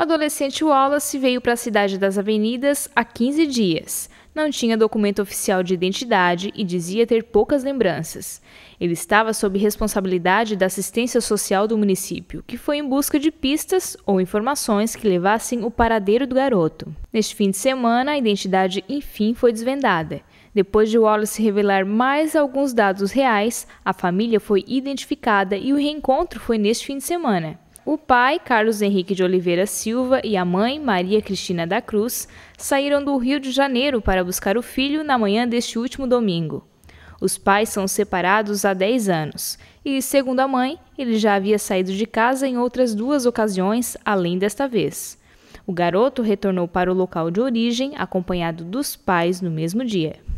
O adolescente Wallace veio para a Cidade das Avenidas há 15 dias. Não tinha documento oficial de identidade e dizia ter poucas lembranças. Ele estava sob responsabilidade da assistência social do município, que foi em busca de pistas ou informações que levassem o paradeiro do garoto. Neste fim de semana, a identidade enfim foi desvendada. Depois de Wallace revelar mais alguns dados reais, a família foi identificada e o reencontro foi neste fim de semana. O pai, Carlos Henrique de Oliveira Silva, e a mãe, Maria Cristina da Cruz, saíram do Rio de Janeiro para buscar o filho na manhã deste último domingo. Os pais são separados há 10 anos e, segundo a mãe, ele já havia saído de casa em outras duas ocasiões, além desta vez. O garoto retornou para o local de origem, acompanhado dos pais, no mesmo dia.